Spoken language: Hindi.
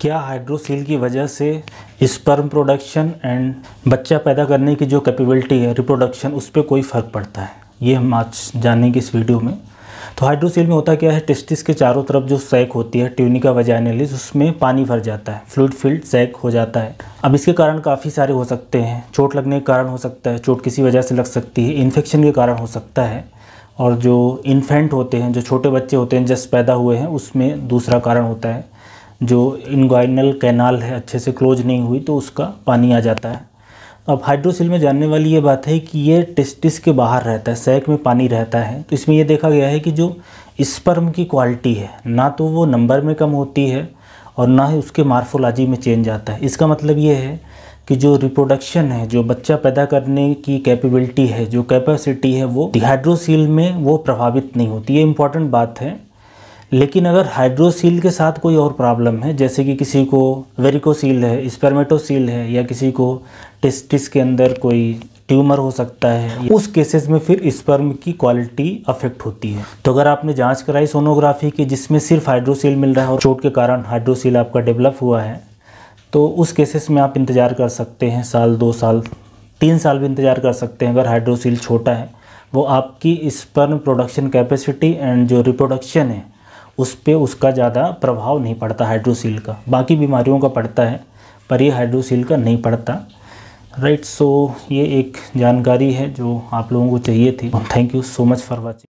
क्या हाइड्रोसील की वजह से स्पर्म प्रोडक्शन एंड बच्चा पैदा करने की जो कैपेबिलिटी है रिप्रोडक्शन उस पर कोई फ़र्क पड़ता है ये हम आज जानेंगे इस वीडियो में तो हाइड्रोसील में होता क्या है टेस्टिस के चारों तरफ जो सैक होती है ट्यूनिका वजाइनलिस उसमें पानी भर जाता है फ्लूड फील्ड सैक हो जाता है अब इसके कारण काफ़ी सारे हो सकते हैं चोट लगने के कारण हो सकता है चोट किसी वजह से लग सकती है इन्फेक्शन के कारण हो सकता है और जो इन्फेंट होते हैं जो छोटे बच्चे होते हैं जस्ट पैदा हुए हैं उसमें दूसरा कारण होता है जो इनगोइनल कैनाल है अच्छे से क्लोज नहीं हुई तो उसका पानी आ जाता है अब हाइड्रोसिल में जानने वाली ये बात है कि ये टेस्टिस के बाहर रहता है सैक में पानी रहता है तो इसमें यह देखा गया है कि जो स्पर्म की क्वालिटी है ना तो वो नंबर में कम होती है और ना ही उसके मार्फोलॉजी में चेंज आता है इसका मतलब ये है कि जो रिप्रोडक्शन है जो बच्चा पैदा करने की कैपेबिलिटी है जो कैपेसिटी है वो डिहाइड्रोसील में वो प्रभावित नहीं होती ये इंपॉर्टेंट बात है लेकिन अगर हाइड्रोसील के साथ कोई और प्रॉब्लम है जैसे कि किसी को वेरिकोसील है स्पर्मेटोसील है या किसी को टेस्टिस के अंदर कोई ट्यूमर हो सकता है उस केसेस में फिर स्पर्म की क्वालिटी अफेक्ट होती है तो अगर आपने जांच कराई सोनोग्राफी की जिसमें सिर्फ हाइड्रोसील मिल रहा है और चोट के कारण हाइड्रोसील आपका डेवलप हुआ है तो उस केसेस में आप इंतज़ार कर सकते हैं साल दो साल तीन साल भी इंतज़ार कर सकते हैं अगर हाइड्रोसील छोटा है वो आपकी स्पर्म प्रोडक्शन कैपेसिटी एंड जो रिप्रोडक्शन है उस पर उसका ज़्यादा प्रभाव नहीं पड़ता हाइड्रोसील का बाकी बीमारियों का पड़ता है पर ये हाइड्रोसील का नहीं पड़ता राइट सो ये एक जानकारी है जो आप लोगों को चाहिए थी thank you so much for watching